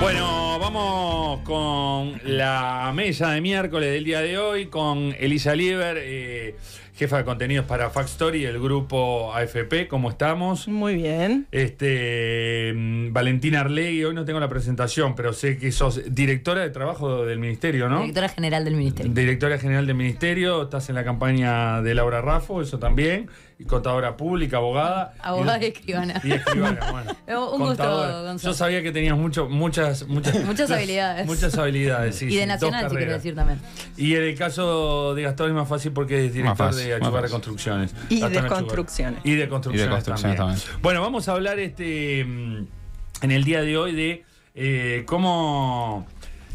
Bueno, vamos con la mesa de miércoles del día de hoy, con Elisa Lieber. Eh, jefa de contenidos para Fact Story, el grupo AFP. ¿Cómo estamos? Muy bien. Este, mm, Valentina Arlegui, hoy no tengo la presentación, pero sé que sos directora de trabajo del Ministerio, ¿no? Directora General del Ministerio. Directora General del Ministerio, estás en la campaña de Laura Raffo, eso también, y contadora pública, abogada. Abogada y, escribana. Y escribana, bueno. Un gusto, Gonzalo. Yo sabía que tenías mucho, muchas, muchas, muchas habilidades. Muchas habilidades, sí. Y de nacional, si quiero decir también. Y en el caso de Gastón es más fácil porque es director de y construcciones Y de Y Bueno, vamos a hablar este mm, en el día de hoy de eh, cómo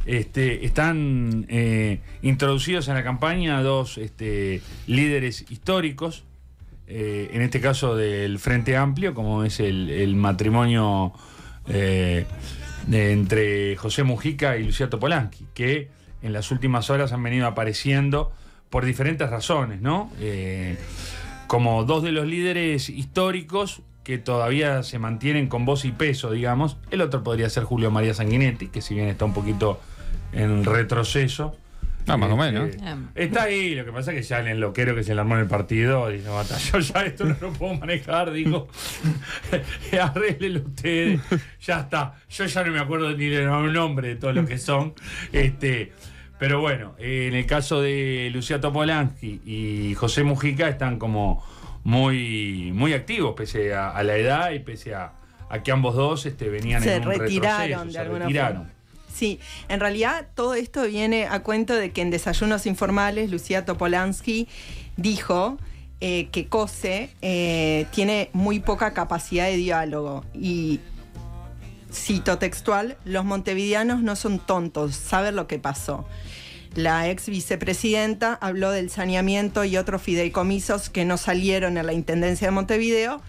este, están eh, introducidos en la campaña dos este, líderes históricos, eh, en este caso del Frente Amplio, como es el, matrimonio entre José Mujica y Lucía Topolansky, que en las últimas horas han venido apareciendo por diferentes razones, ¿no? Eh, como dos de los líderes históricos que todavía se mantienen con voz y peso, digamos. El otro podría ser Julio María Sanguinetti, que si bien está un poquito en retroceso. Ah, más o este, menos. Eh. está ahí, lo que pasa es que ya el loquero que se le armó en el partido, dice, yo ya esto no lo puedo manejar, digo, arreglenlo ustedes, ya está. Yo ya no me acuerdo ni el nombre de todos los que son. Este, pero bueno, eh, en el caso de Lucía Topolansky y José Mujica están como muy, muy activos, pese a, la edad y pese a, que ambos dos este, venían en un retiraron de se alguna Sí, en realidad todo esto viene a cuento de que en Desayunos Informales Lucía Topolansky dijo eh, que COSE eh, tiene muy poca capacidad de diálogo y cito textual, los montevideanos no son tontos, saben lo que pasó. La ex vicepresidenta habló del saneamiento y otros fideicomisos que no salieron a la Intendencia de Montevideo,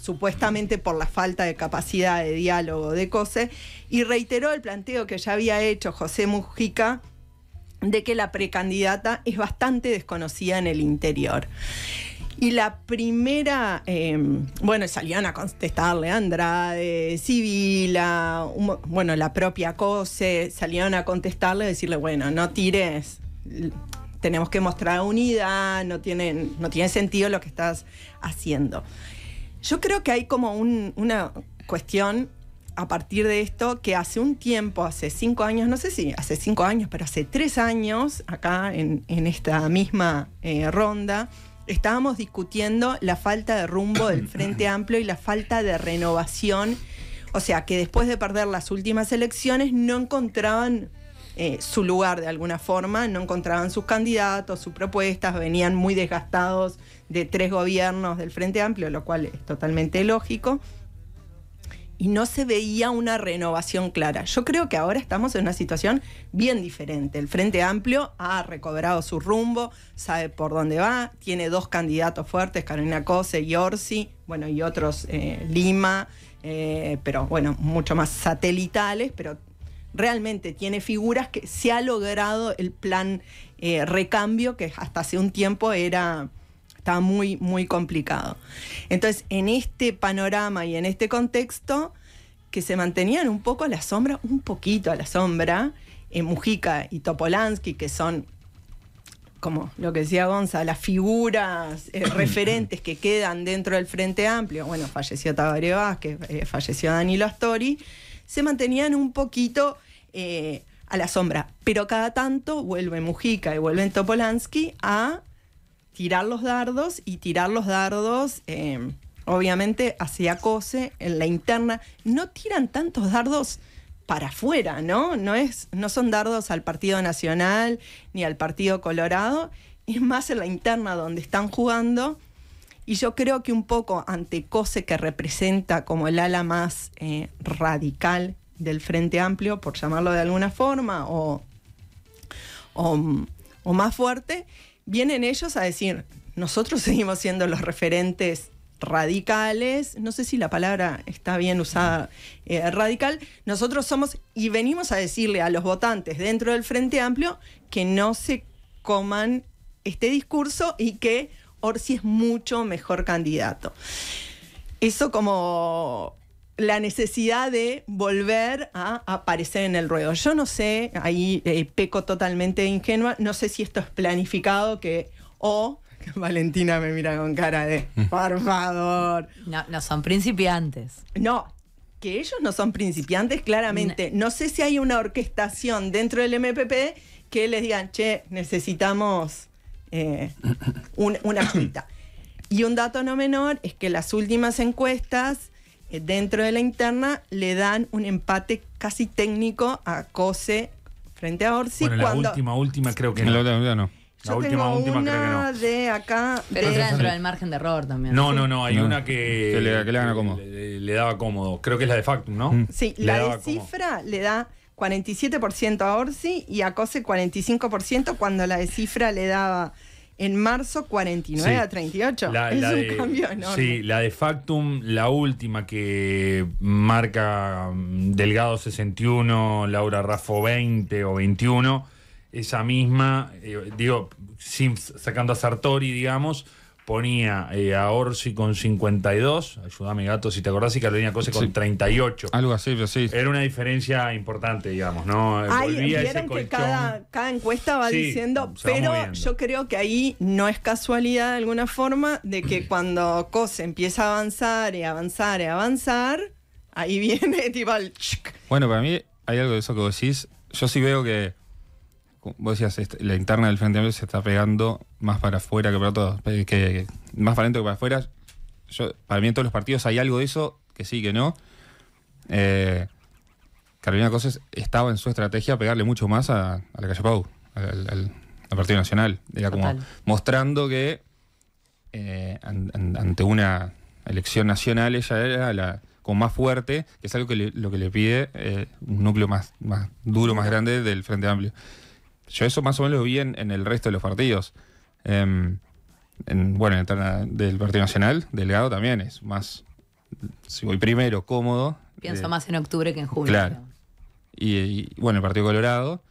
supuestamente por la falta de capacidad de diálogo de COSE, y reiteró el planteo que ya había hecho José Mujica de que la precandidata es bastante desconocida en el interior. Y la primera, em, bueno, salían a contestarle a Andrade, Sibila, bueno, la propia Cose, salieron a contestarle, decirle, bueno, no tires, tenemos que mostrar unidad, no tiene, no tiene sentido lo que estás haciendo. Yo creo que hay como una cuestión a partir de esto que hace un tiempo, hace cinco años, no sé si hace cinco años, pero hace tres años, acá en, esta misma eh, ronda, estábamos discutiendo la falta de rumbo del Frente Amplio y la falta de renovación. O sea, que después de perder las últimas elecciones no encontraban eh, su lugar de alguna forma, no encontraban sus candidatos, sus propuestas, venían muy desgastados de tres gobiernos del Frente Amplio, lo cual es totalmente lógico y no se veía una renovación clara. Yo creo que ahora estamos en una situación bien diferente. El Frente Amplio ha recobrado su rumbo, sabe por dónde va, tiene dos candidatos fuertes, Carolina Cose y Orsi, bueno, y otros, eh, Lima, eh, pero bueno, mucho más satelitales, pero realmente tiene figuras que se ha logrado el plan eh, recambio que hasta hace un tiempo era Está muy, muy complicado. Entonces, en este panorama y en este contexto, que se mantenían un poco a la sombra, un poquito a la sombra, en Mujica y Topolansky, que son, como lo que decía Gonza, las figuras eh, referentes que quedan dentro del Frente Amplio. Bueno, falleció Tabaré Vázquez, eh, falleció Danilo Astori, se mantenían un poquito. Eh, a la sombra. Pero cada tanto vuelve Mujica y vuelven Topolansky a tirar los dardos y tirar los dardos, em, obviamente, hacia Cose, en la interna. No tiran tantos dardos para afuera, ¿no? No, es, no son dardos al Partido Nacional ni al Partido Colorado, es más en la interna donde están jugando. Y yo creo que un poco ante Cose, que representa como el ala más eh, radical del Frente Amplio, por llamarlo de alguna forma, o más fuerte, vienen ellos a decir, nosotros seguimos siendo los referentes radicales, no sé si la palabra está bien usada, eh, radical, nosotros somos y venimos a decirle a los votantes dentro del Frente Amplio que no se coman este discurso y que Orsi es mucho mejor candidato. Eso como la necesidad de volver a aparecer en el ruedo. Yo no sé, ahí eh, peco totalmente ingenua, no sé si esto es planificado que o Valentina me mira con cara de mm. por favor. No, no son principiantes. No, que ellos no son principiantes claramente. No. sé si hay una orquestación dentro del MPP que les digan, che, necesitamos eh, una cita. y un dato no menor es que las últimas encuestas eh, dentro de la interna le dan un empate casi técnico a Cose frente a Orsi. la última, última creo que no. La, Yo tengo última no. de acá. Pero dentro del margen de error también. No, no, no. Hay una que. le, daba cómodo. Creo que es la de Factum, ¿no? Mm. Sí, la de cifra le da 47% a Orsi y a Cose 45% cuando la de cifra le daba en marzo 49 a 38. es un cambio enorme. Sí, la de Factum, la última que marca mm, Delgado 61, Laura Raffo 20 o 21, esa misma, eh, digo, sacando a Sartori, digamos ponía eh, a Orsi con 52, ayúdame gato si te acordás, y Carolina Cose con 38. Algo así, pero sí. Era una diferencia importante, digamos, ¿no? Ahí vieron que cada, encuesta va diciendo, pero yo creo que ahí no es casualidad de alguna forma de que cuando Cose empieza a avanzar y avanzar y avanzar, ahí viene tipo el... Bueno, para mí hay algo de eso que vos decís. Yo sí veo que vos decías, este, la interna del Frente Amplio se está pegando más para afuera que para todos, eh, que, más para adentro que para afuera. Yo, para mí en todos los partidos hay algo de eso, que sí, que no. Eh, Carolina Cosas estaba en su estrategia pegarle mucho más a, la calle Pau, al, Partido Nacional. Era como mostrando que eh, ante una elección nacional ella era la con más fuerte, que es algo que le, lo que le pide eh, un núcleo más, más duro, más grande del Frente Amplio. Yo eso más o menos lo vi en, el resto de los partidos. Em, en, bueno, en del Partido Nacional, delegado también es más. Si voy primero, cómodo. Pienso eh, más en octubre que en julio. Claro. Y, bueno, el Partido Colorado,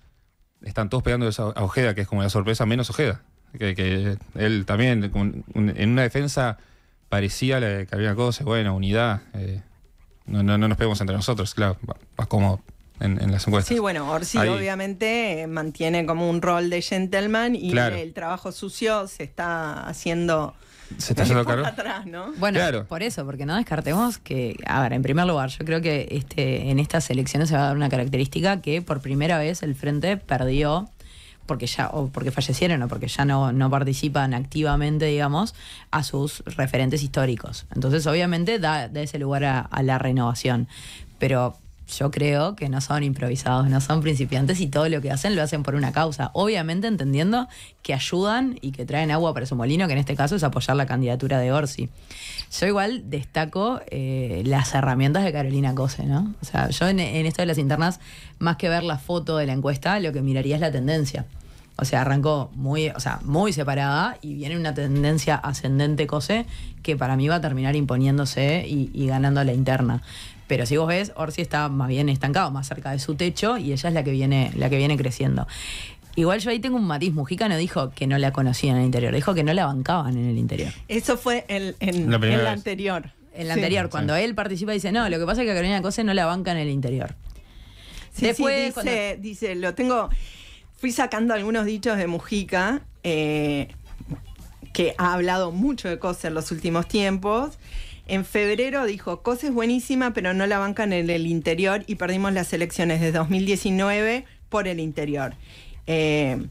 están todos pegando a Ojeda, que es como la sorpresa, menos Ojeda. Que, él también, en una defensa parecía la de Carolina Cose, bueno, unidad. Eh, no, no, no, nos pegamos entre nosotros, claro, más cómodo en, las encuestas. Sí, bueno, Orsi obviamente eh, mantiene como un rol de gentleman y el trabajo sucio se está haciendo se Atrás, ¿no? Bueno, por eso, porque no descartemos que, a ver, en primer lugar, yo creo que este, en estas elecciones se va a dar una característica que por primera vez el Frente perdió porque ya o porque fallecieron o porque ya no, participan activamente, digamos, a sus referentes históricos. Entonces, obviamente, da, ese lugar a la renovación. Pero yo creo que no son improvisados, no son principiantes y todo lo que hacen lo hacen por una causa. Obviamente entendiendo que ayudan y que traen agua para su molino, que en este caso es apoyar la candidatura de Orsi. Yo igual destaco eh, las herramientas de Carolina Cose, ¿no? O sea, yo en, esto de las internas, más que ver la foto de la encuesta, lo que miraría es la tendencia. O sea, arrancó muy, o sea, muy separada y viene una tendencia ascendente Cose que para mí va a terminar imponiéndose y, y ganando la interna. Pero si vos ves, Orsi está más bien estancado, más cerca de su techo, y ella es la que viene, la que viene creciendo. Igual yo ahí tengo un matiz. Mujica no dijo que no la conocían en el interior, dijo que no la bancaban en el interior. Eso fue el, en, la anterior. En la anterior, cuando él participa, dice: No, lo que pasa es que Carolina Cose no la banca en el interior. Sí, Después, dice, lo tengo. Fui sacando algunos dichos de Mujica, eh, que ha hablado mucho de Cose en los últimos tiempos. En febrero dijo, Cose es buenísima, pero no la bancan en el interior y perdimos las elecciones de 2019 por el interior. Eh,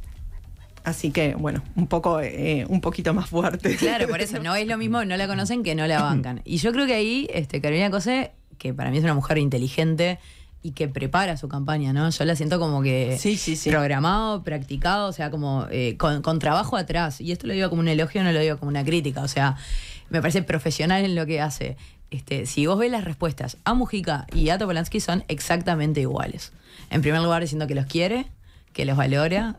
así que, bueno, un poco, eh, un poquito más fuerte. Claro, por eso no es lo mismo, no la conocen que no la bancan. Y yo creo que ahí, este, Carolina Cose, que para mí es una mujer inteligente y que prepara su campaña, ¿no? Yo la siento como que programado, practicado, o sea, como eh, con, trabajo atrás. Y esto lo digo como un elogio, no lo digo como una crítica. O sea, me parece profesional en lo que hace. Este, si vos ves las respuestas a Mujica y a Topolansky son exactamente iguales. En primer lugar, diciendo que los quiere, que los valora.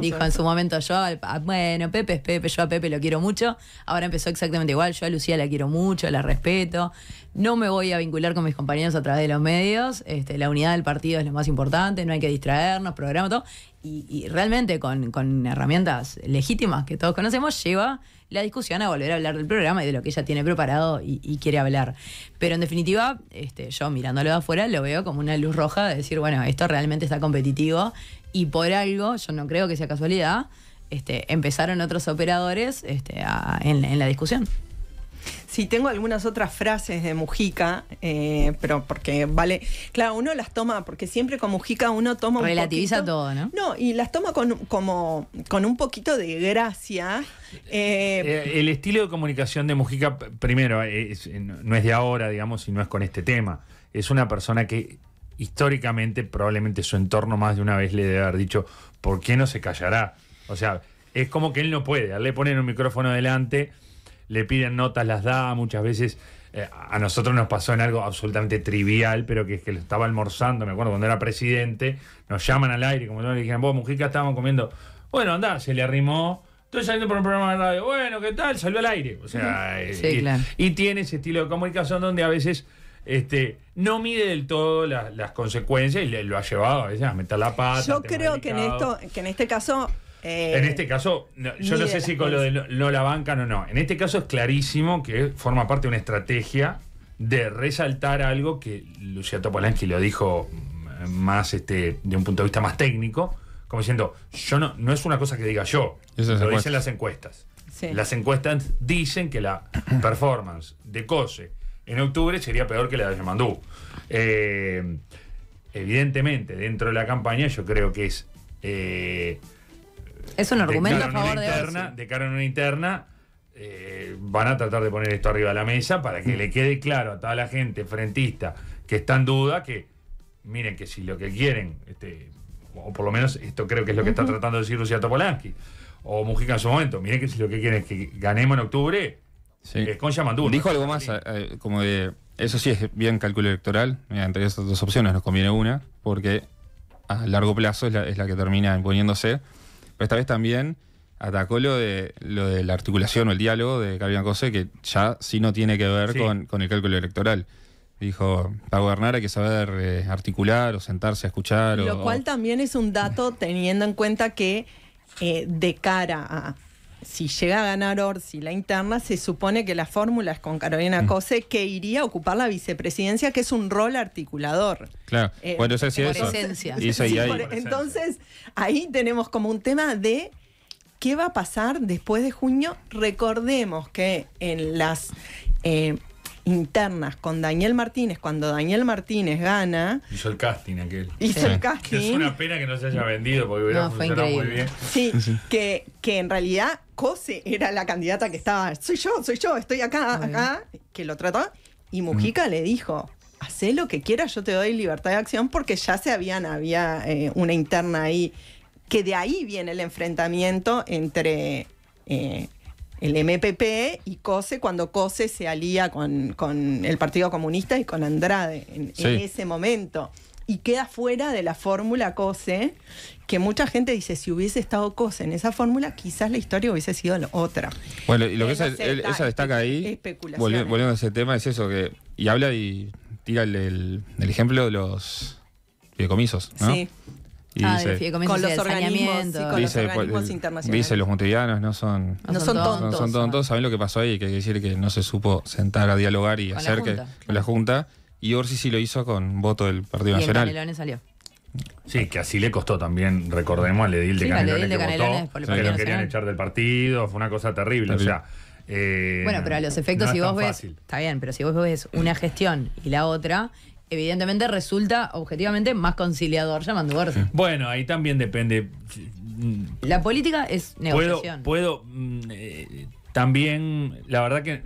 Dijo en su momento yo, bueno, Pepe es Pepe, yo a Pepe lo quiero mucho. Ahora empezó exactamente igual, yo a Lucía la quiero mucho, la respeto. No me voy a vincular con mis compañeros a través de los medios. Este, la unidad del partido es lo más importante, no hay que distraernos, programa todo. Y, realmente con, herramientas legítimas que todos conocemos, lleva la discusión a volver a hablar del programa y de lo que ella tiene preparado y, quiere hablar. Pero en definitiva, este, yo mirándolo de afuera lo veo como una luz roja de decir, bueno, esto realmente está competitivo y por algo, yo no creo que sea casualidad, este, empezaron otros operadores este, en, la discusión. Sí, tengo algunas otras frases de Mujica, eh, pero porque vale, claro, uno las toma, porque siempre con Mujica uno toma... Relativiza todo, ¿no? No, y las toma con, como, con un poquito de gracia. Eh, eh, el estilo de comunicación de Mujica, primero, no es de ahora, digamos, y no es con este tema. Es una persona que históricamente probablemente su entorno más de una vez le debe haber dicho, ¿por qué no se callará? O sea, es como que él no puede, le ponen un micrófono adelante, le piden notas, las da, muchas veces eh, a nosotros nos pasó en algo absolutamente trivial, pero que es que lo estaba almorzando, me acuerdo cuando era presidente, nos llaman al aire, como todos le dijeron, vos Mujica estábamos comiendo, bueno, andá, se le arrimó. Estoy saliendo por un programa de radio. Bueno, ¿qué tal? Salió al aire. O sea, eh, y tiene ese estilo de comunicación donde a veces este, no mide del todo las consecuencias y le, lo ha llevado a veces a meter la pata. Yo creo que en, esto, que en este caso eh, en este caso, yo no sé si con lo de no, la bancan o no. En este caso es clarísimo que forma parte de una estrategia de resaltar algo que Lucía Topolansky lo dijo mm, más este, de un punto de vista más técnico, como diciendo, yo no, no es una cosa que diga yo, lo dicen las encuestas. Las encuestas dicen que la performance de COSE en octubre sería peor que la de Yamandú. Eh, evidentemente, dentro de la campaña yo creo que es... Eh, es un argumento a favor de... Interna, de cara a una interna, eh, van a tratar de poner esto arriba de la mesa para que le quede claro a toda la gente frentista que está en duda que, miren que si lo que quieren, este, o por lo menos esto creo que es lo que está tratando de decir Lucía Topolansky, o Mujica en su momento, miren que si lo que quieren es que ganemos en octubre, Sí. Dijo algo más, eh, eh, como de. Eso sí es bien cálculo electoral. entre esas dos opciones nos conviene una, porque a largo plazo es la, que termina imponiéndose. Pero esta vez también atacó lo de, lo de la articulación o el diálogo de Gabriel Cose, que ya sí no tiene que ver con, el cálculo electoral. Dijo, para gobernar hay que saber eh, articular o sentarse a escuchar. Lo cual también es un dato teniendo en cuenta que de cara a si llega a ganar Orsi la interna, se supone que la fórmula es con Carolina mm. Cose, que iría a ocupar la vicepresidencia, que es un rol articulador. Claro, eh, Por bueno, eso es eso entonces, ahí tenemos como un tema de qué va a pasar después de junio. Recordemos que en las eh, internas con Daniel Martínez, cuando Daniel Martínez gana. Hizo el casting aquel. Hizo el casting. Que es una pena que no se haya vendido porque hubiera funcionado muy bien. Sí, Que, en realidad Cose era la candidata que estaba. Soy yo, soy yo, estoy acá, acá. Que lo trató. Y Mujica le dijo: Hacé lo que quieras, yo te doy libertad de acción, porque ya se habían, había eh, una interna ahí. Que de ahí viene el enfrentamiento entre. Eh, el MPP y COSE cuando COSE se alía con, el Partido Comunista y con Andrade en, ese momento. Y queda fuera de la fórmula COSE, que mucha gente dice, si hubiese estado COSE en esa fórmula, quizás la historia hubiese sido otra. Bueno, y lo que esa, destaca ahí, volviendo, a ese tema, es eso, que y habla y tira el, ejemplo de los decomisos ¿no? Sí. Ah, dice, con los organismos, y con los pues, organismos internacionales. Dice, los mutilianos, no son, no, son tontos. Saben lo que pasó ahí, que hay que decir que no se supo sentar a dialogar y hacer que con la Junta. Y Orsi sí lo hizo con voto del Partido y Nacional. salió. Sí, que así le costó también, recordemos, al edil de Canelones, que que lo querían echar del partido, fue una cosa terrible, o sea... Eh, bueno, pero a los efectos, si vos ves... Está bien, pero si vos ves una gestión y la otra, evidentemente resulta objetivamente más conciliador llamando ver. Bueno, ahí también depende. La política es negociación. Puedo, mm, eh, también, la verdad que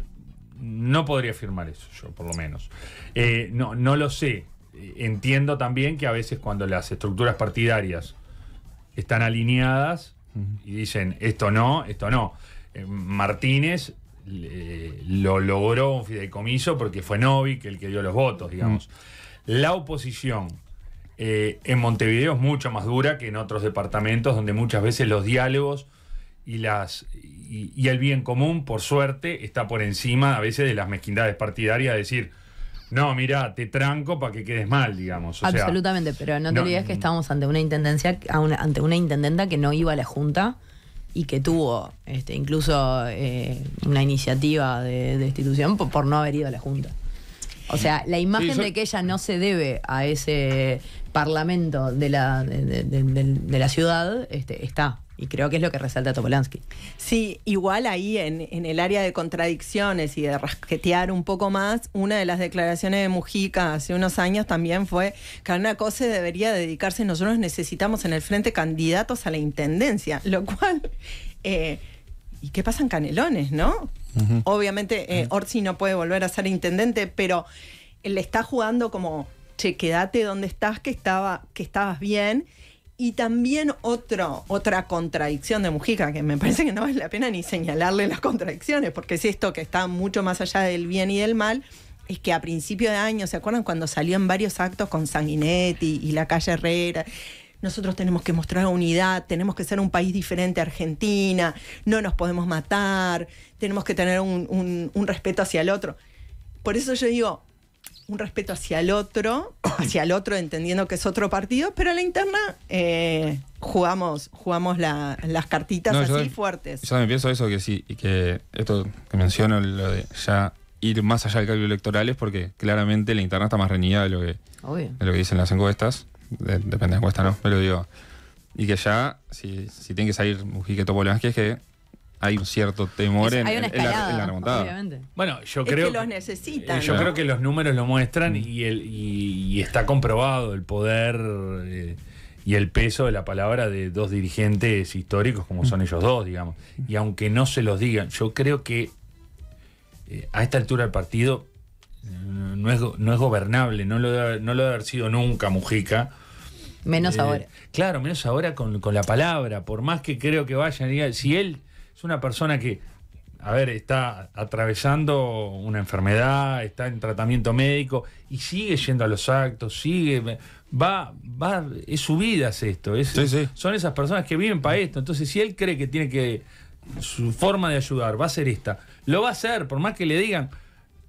no podría afirmar eso, yo por lo menos. Eh, no, no lo sé. Eh, entiendo también que a veces cuando las estructuras partidarias están alineadas y dicen esto no, esto no. Martínez lo logró un fideicomiso porque fue Novik el que dio los votos, digamos. Mm. La oposición eh, en Montevideo es mucho más dura que en otros departamentos donde muchas veces los diálogos y, las, y, el bien común, por suerte, está por encima a veces de las mezquindades partidarias, decir, no, mira, te tranco para que quedes mal, digamos. Absolutamente, pero no te olvides que mm. estábamos ante una intendencia, ante una intendenta que no iba a la Junta y que tuvo este, incluso eh, una iniciativa de, destitución por, no haber ido a la Junta. O sea, la imagen de que ella no se debe a ese parlamento de la, de la ciudad este, está. Y creo que es lo que resalta Topolansky. Sí, igual ahí en, el área de contradicciones y de rasquetear un poco más, una de las declaraciones de Mujica hace unos años también fue que una cosa debería dedicarse, nosotros necesitamos en el frente candidatos a la intendencia, lo cual... Eh, ¿Y qué pasan canelones, no? Obviamente eh, Orsi no puede volver a ser intendente, pero le está jugando como, che, quédate donde estás, que, estaba, que estabas bien y también otro, otra contradicción de Mujica, que me parece que no vale la pena ni señalarle las contradicciones, porque es esto que está mucho más allá del bien y del mal, es que a principio de año, ¿se acuerdan cuando salió en varios actos con Sanguinetti y la calle Herrera? Nosotros tenemos que mostrar unidad, tenemos que ser un país diferente a Argentina, no nos podemos matar, tenemos que tener un, un respeto hacia el otro. Por eso yo digo, un respeto hacia el otro, hacia el otro entendiendo que es otro partido, pero en la interna eh, jugamos, jugamos las cartitas así fuertes. Yo también pienso eso que sí, y que esto que menciono, lo de ya ir más allá del cálculo electoral es porque claramente la interna está más reñida de lo que, lo que dicen las encuestas, depende de la encuesta, ¿no? Pero digo, y que ya, si, tiene que salir Mujique Topolansky, es que hay un cierto temor en, la, remontada. Bueno, yo creo que los Yo creo que los números lo muestran y, está comprobado el poder eh, y el peso de la palabra de dos dirigentes históricos como son ellos dos, digamos. Y aunque no se los digan, yo creo que eh, a esta altura el partido eh, no es, gobernable, no lo, debe, no lo haber sido nunca Mujica. Menos ahora. Claro, menos ahora con, la palabra. Por más que creo que vayan, si él es una persona que, a ver, está atravesando una enfermedad, está en tratamiento médico y sigue yendo a los actos, sigue, va, va, es su vida es esto, son esas personas que viven para esto, entonces si él cree que tiene que, su forma de ayudar va a ser esta, lo va a hacer, por más que le digan,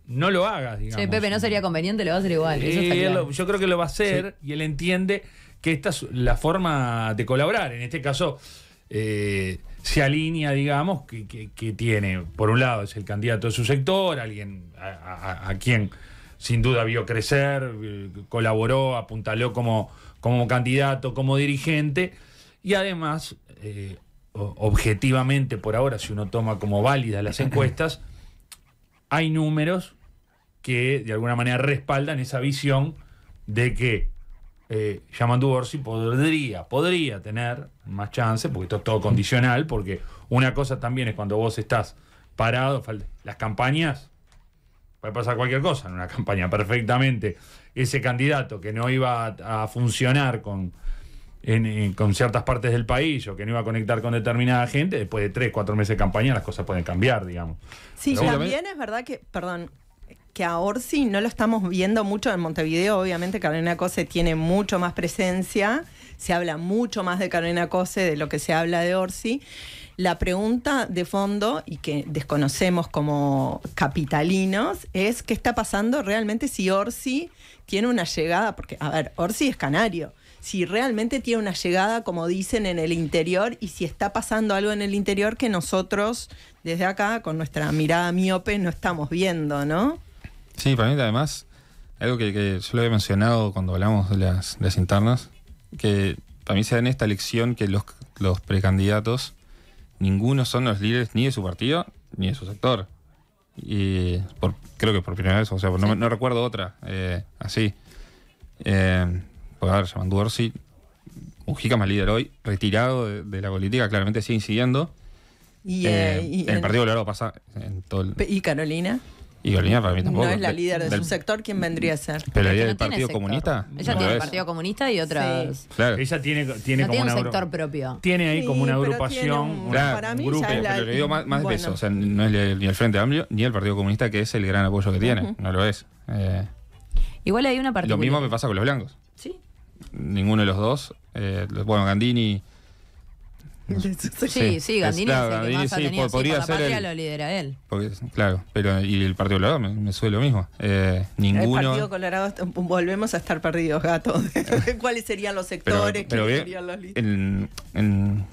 no lo hagas, digamos. Sí, Pepe, no sería conveniente, lo va a hacer igual. yo creo que lo va a hacer y él entiende que esta es la forma de colaborar. En este caso, eh, se alinea, digamos, que, tiene, por un lado, es el candidato de su sector, alguien a, quien sin duda vio crecer, eh, colaboró, apuntaló como, como candidato, como dirigente, y además, eh, objetivamente por ahora, si uno toma como válidas las encuestas, hay números que de alguna manera respaldan esa visión de que eh, llamando Yamandu Orsi podría, podría tener más chance, porque esto es todo condicional, porque una cosa también es cuando vos estás parado, las campañas, puede pasar cualquier cosa en una campaña, perfectamente. Ese candidato que no iba a, funcionar con, con ciertas partes del país o que no iba a conectar con determinada gente, después de tres, cuatro meses de campaña las cosas pueden cambiar, digamos. Sí, también es verdad que, perdón, que a Orsi no lo estamos viendo mucho en Montevideo, obviamente Carolina Cose tiene mucho más presencia, se habla mucho más de Carolina Cose de lo que se habla de Orsi. La pregunta de fondo, y que desconocemos como capitalinos, es qué está pasando realmente si Orsi tiene una llegada, porque, a ver, Orsi es canario, si realmente tiene una llegada, como dicen, en el interior y si está pasando algo en el interior que nosotros, desde acá, con nuestra mirada miope, no estamos viendo, ¿no? Sí, para mí además, algo que, yo lo había mencionado cuando hablamos de las, internas, que para mí se da en esta elección que los, precandidatos, ninguno son los líderes ni de su partido ni de su sector. Y por, creo que por primera vez, o sea, no, recuerdo otra eh, así. por a ver, llaman un Mujica más líder hoy, retirado de, la política, claramente sigue incidiendo. Y, eh, eh, el Partido Colorado pasa en todo ¿Y Carolina? Y para mí tampoco. No es la líder de, su sector, ¿quién vendría a ser? ¿Pero ella del Partido Comunista? Ella tiene el Partido Comunista y otras. Sí. Claro. Ella tiene, tiene no como tiene un sector propio. Tiene ahí como una agrupación. Un, grupo, pero le digo más, de eso. O sea, no es ni el Frente Amplio ni el Partido Comunista, que es el gran apoyo que tiene. No lo es. Eh, Igual hay una partida... Lo mismo me pasa con los blancos. Sí. Ninguno de los dos. Eh, bueno, Gandini Sí, sí, Gandini que podría ser lo lidera él. claro, pero y el Partido Colorado me, sube lo mismo. Eh, ninguno. El Partido Colorado volvemos a estar perdidos, gato. ¿Cuáles serían los sectores? que serían los en,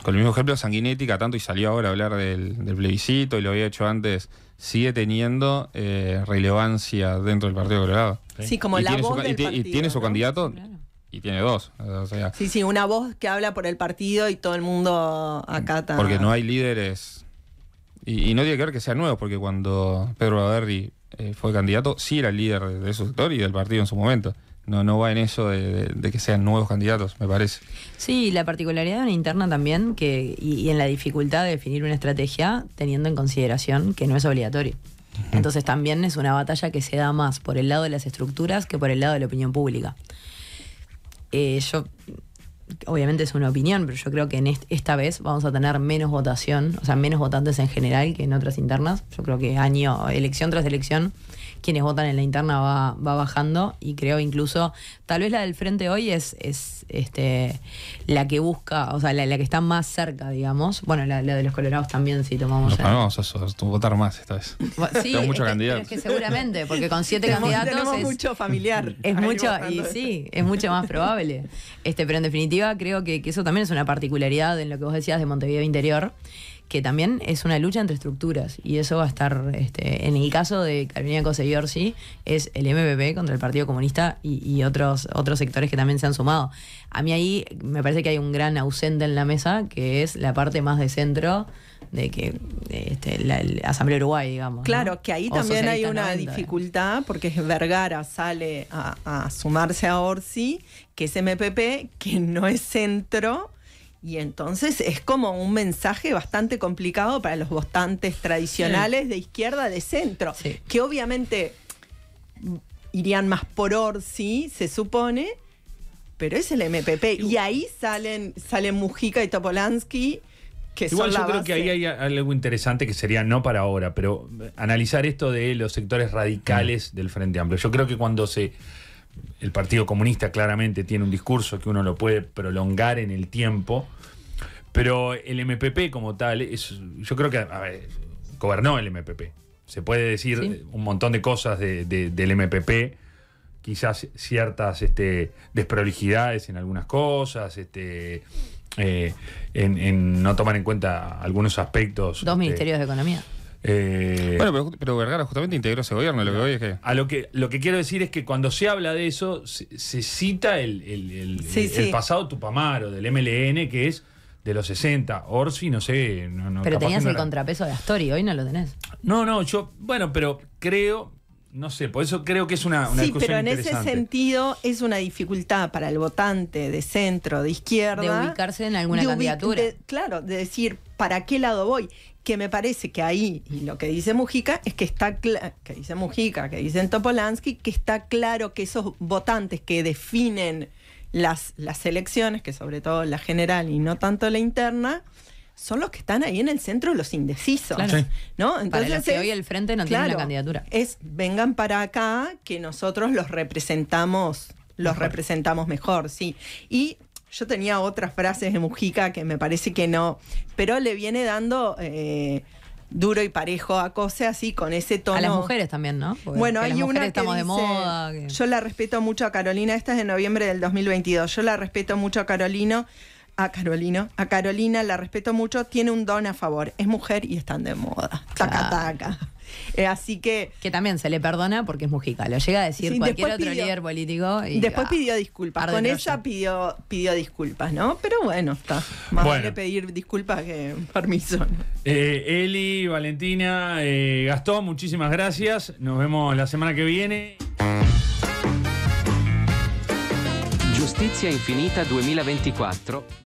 con el mismo ejemplo, Sanguinética tanto y salió ahora a hablar del, plebiscito y lo había hecho antes, sigue teniendo eh, relevancia dentro del Partido Colorado. Sí, como la voz y, tiene su candidato y tiene dos. sí, sí, una voz que habla por el partido y todo el mundo acata. Porque no hay líderes. Y, no tiene que ver que sea nuevo, porque cuando Pedro Baderri eh, fue candidato, sí era el líder de, su sector y del partido en su momento. No, no va en eso de, que sean nuevos candidatos, me parece. Sí, la particularidad interna también, que, y, en la dificultad de definir una estrategia, teniendo en consideración que no es obligatorio. Entonces también es una batalla que se da más por el lado de las estructuras que por el lado de la opinión pública eh, yo obviamente es una opinión, pero yo creo que en esta vez vamos a tener menos votación, o sea, menos votantes en general que en otras internas. Yo creo que año, elección tras elección, quienes votan en la interna va, bajando y creo incluso, tal vez la del frente hoy es, es este, la que busca, o sea, la, que está más cerca, digamos. Bueno, la, de los colorados también, si tomamos... No, vamos a votar más esta vez. muchos candidatos. es que seguramente, porque con siete candidatos... Tenemos es mucho familiar. Es mucho, y sí, es mucho más probable. Este, pero en definitiva creo que, que, eso también es una particularidad en lo que vos decías de Montevideo Interior, que también es una lucha entre estructuras y eso va a estar, este, en el caso de Carolina Cose es el MPP contra el Partido Comunista y, otros, otros sectores que también se han sumado. A mí ahí me parece que hay un gran ausente en la mesa, que es la parte más de centro de que este, la, Asamblea Uruguay, digamos. Claro, que ahí también hay una dificultad, porque Vergara sale a, a sumarse a Orsi, que es MPP, que no es centro y entonces es como un mensaje bastante complicado para los votantes tradicionales de izquierda, de centro, que obviamente irían más por Orsi, se supone, pero es el MPP. Y ahí salen, salen Mujica y Topolansky. Que Igual yo creo que ahí hay algo interesante que sería no para ahora, pero analizar esto de los sectores radicales mm. del Frente Amplio. Yo creo que cuando se el Partido Comunista claramente tiene un discurso que uno lo puede prolongar en el tiempo, pero el MPP como tal, es, yo creo que gobernó el MPP. Se puede decir un montón de cosas del MPP, quizás ciertas este, desprolijidades en algunas cosas, este, eh, en, no tomar en cuenta algunos aspectos. Dos este, ministerios de Economía. Eh, bueno, pero, Vergara justamente integró ese gobierno, lo que voy A lo que, lo que quiero decir es que cuando se habla de eso, se, cita el, pasado Tupamaro del MLN, que es de los 60. Orsi, no sé... pero tenías el contrapeso de Astori, hoy no lo tenés. No, no, yo... Bueno, pero creo... No sé, por eso creo que es una, una Sí, pero en ese sentido es una dificultad para el votante de centro, de izquierda. De ubicarse en alguna candidatura. claro, de decir, ¿para qué lado voy? que me parece que ahí, y lo que dice Mujica, es que está que dice Mujica, que dicen Topolansky, que está claro que esos votantes que definen las, las elecciones, que sobre todo la general y no tanto la interna, son los que están ahí en el centro los indecisos. ¿no? Entonces, el frente no tiene una candidatura. Es vengan para acá que nosotros los representamos, los representamos mejor, sí. Y yo tenía otras frases de Mujica que me parece que no, pero le viene dando eh, duro y parejo a Cose así con ese tono. A las mujeres también, ¿no? bueno, hay una que estamos de moda. Yo la respeto mucho a Carolina, esta es de noviembre del 2022. Yo la respeto mucho a Carolina, a Carolina, a Carolina la respeto mucho, tiene un don a favor, es mujer y están de moda. Taca taca. Eh, así que. Que también se le perdona porque es Mujica. Lo llega a decir cualquier otro líder político. después pidió disculpas. Con ella pidió, pidió disculpas, ¿no? Pero bueno, está. Más vale pedir disculpas que permiso. Eh, Eli, Valentina, eh, Gastón, muchísimas gracias. Nos vemos la semana que viene. Justicia Infinita 2024